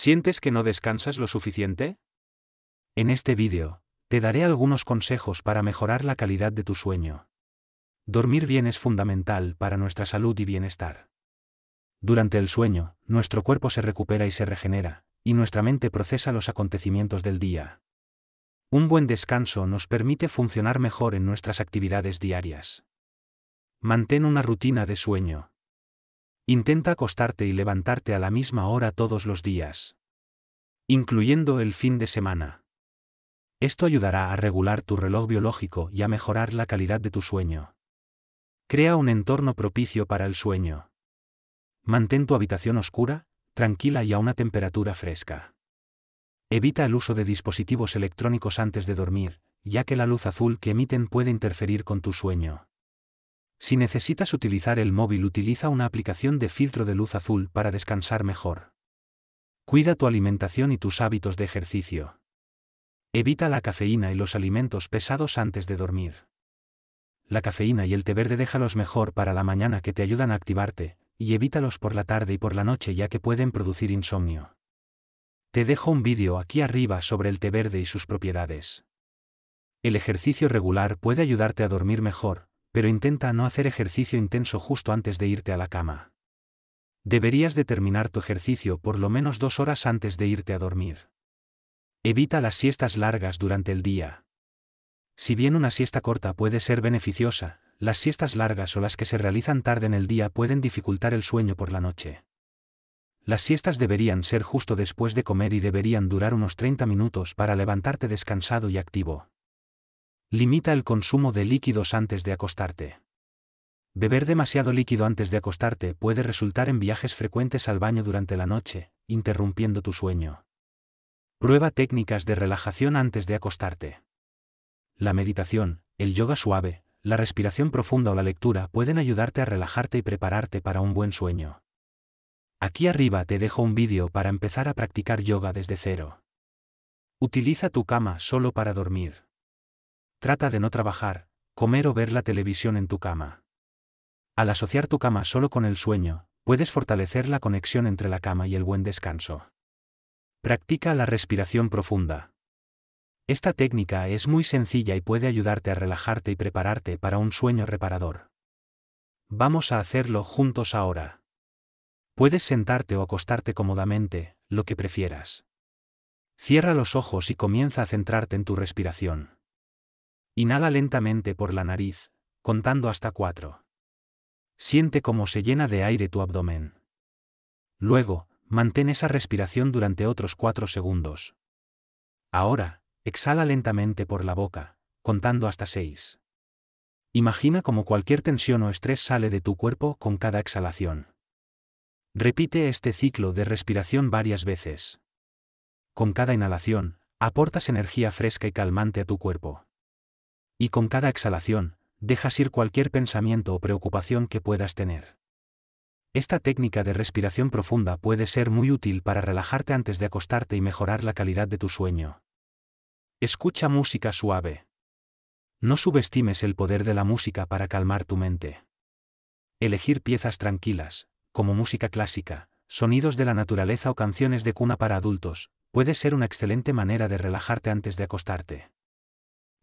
¿Sientes que no descansas lo suficiente? En este vídeo, te daré algunos consejos para mejorar la calidad de tu sueño. Dormir bien es fundamental para nuestra salud y bienestar. Durante el sueño, nuestro cuerpo se recupera y se regenera, y nuestra mente procesa los acontecimientos del día. Un buen descanso nos permite funcionar mejor en nuestras actividades diarias. Mantén una rutina de sueño. Intenta acostarte y levantarte a la misma hora todos los días. Incluyendo el fin de semana. Esto ayudará a regular tu reloj biológico y a mejorar la calidad de tu sueño. Crea un entorno propicio para el sueño. Mantén tu habitación oscura, tranquila y a una temperatura fresca. Evita el uso de dispositivos electrónicos antes de dormir, ya que la luz azul que emiten puede interferir con tu sueño. Si necesitas utilizar el móvil utiliza una aplicación de filtro de luz azul para descansar mejor. Cuida tu alimentación y tus hábitos de ejercicio. Evita la cafeína y los alimentos pesados antes de dormir. La cafeína y el té verde déjalos mejor para la mañana que te ayudan a activarte, y evítalos por la tarde y por la noche ya que pueden producir insomnio. Te dejo un vídeo aquí arriba sobre el té verde y sus propiedades. El ejercicio regular puede ayudarte a dormir mejor, pero intenta no hacer ejercicio intenso justo antes de irte a la cama. Deberías determinar terminar tu ejercicio por lo menos dos horas antes de irte a dormir. Evita las siestas largas durante el día. Si bien una siesta corta puede ser beneficiosa, las siestas largas o las que se realizan tarde en el día pueden dificultar el sueño por la noche. Las siestas deberían ser justo después de comer y deberían durar unos 30 minutos para levantarte descansado y activo. Limita el consumo de líquidos antes de acostarte. Beber demasiado líquido antes de acostarte puede resultar en viajes frecuentes al baño durante la noche, interrumpiendo tu sueño. Prueba técnicas de relajación antes de acostarte. La meditación, el yoga suave, la respiración profunda o la lectura pueden ayudarte a relajarte y prepararte para un buen sueño. Aquí arriba te dejo un vídeo para empezar a practicar yoga desde cero. Utiliza tu cama solo para dormir. Trata de no trabajar, comer o ver la televisión en tu cama. Al asociar tu cama solo con el sueño, puedes fortalecer la conexión entre la cama y el buen descanso. Practica la respiración profunda. Esta técnica es muy sencilla y puede ayudarte a relajarte y prepararte para un sueño reparador. Vamos a hacerlo juntos ahora. Puedes sentarte o acostarte cómodamente, lo que prefieras. Cierra los ojos y comienza a centrarte en tu respiración. Inhala lentamente por la nariz, contando hasta cuatro. Siente cómo se llena de aire tu abdomen. Luego, mantén esa respiración durante otros cuatro segundos. Ahora, exhala lentamente por la boca, contando hasta seis. Imagina cómo cualquier tensión o estrés sale de tu cuerpo con cada exhalación. Repite este ciclo de respiración varias veces. Con cada inhalación, aportas energía fresca y calmante a tu cuerpo y con cada exhalación, dejas ir cualquier pensamiento o preocupación que puedas tener. Esta técnica de respiración profunda puede ser muy útil para relajarte antes de acostarte y mejorar la calidad de tu sueño. Escucha música suave. No subestimes el poder de la música para calmar tu mente. Elegir piezas tranquilas, como música clásica, sonidos de la naturaleza o canciones de cuna para adultos, puede ser una excelente manera de relajarte antes de acostarte.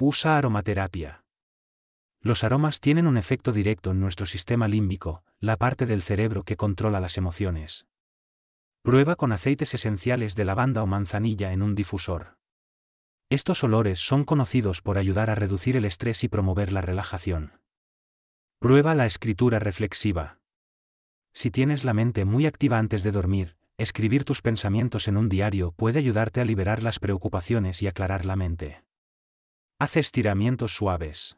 Usa aromaterapia. Los aromas tienen un efecto directo en nuestro sistema límbico, la parte del cerebro que controla las emociones. Prueba con aceites esenciales de lavanda o manzanilla en un difusor. Estos olores son conocidos por ayudar a reducir el estrés y promover la relajación. Prueba la escritura reflexiva. Si tienes la mente muy activa antes de dormir, escribir tus pensamientos en un diario puede ayudarte a liberar las preocupaciones y aclarar la mente. Hace estiramientos suaves.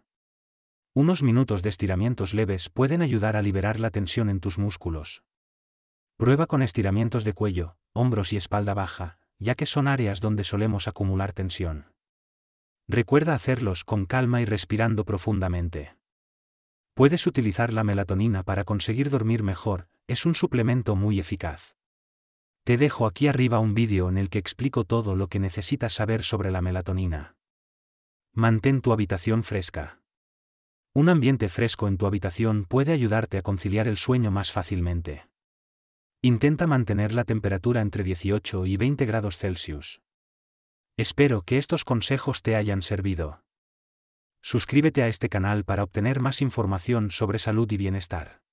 Unos minutos de estiramientos leves pueden ayudar a liberar la tensión en tus músculos. Prueba con estiramientos de cuello, hombros y espalda baja, ya que son áreas donde solemos acumular tensión. Recuerda hacerlos con calma y respirando profundamente. Puedes utilizar la melatonina para conseguir dormir mejor, es un suplemento muy eficaz. Te dejo aquí arriba un vídeo en el que explico todo lo que necesitas saber sobre la melatonina. Mantén tu habitación fresca. Un ambiente fresco en tu habitación puede ayudarte a conciliar el sueño más fácilmente. Intenta mantener la temperatura entre 18 y 20 grados Celsius. Espero que estos consejos te hayan servido. Suscríbete a este canal para obtener más información sobre salud y bienestar.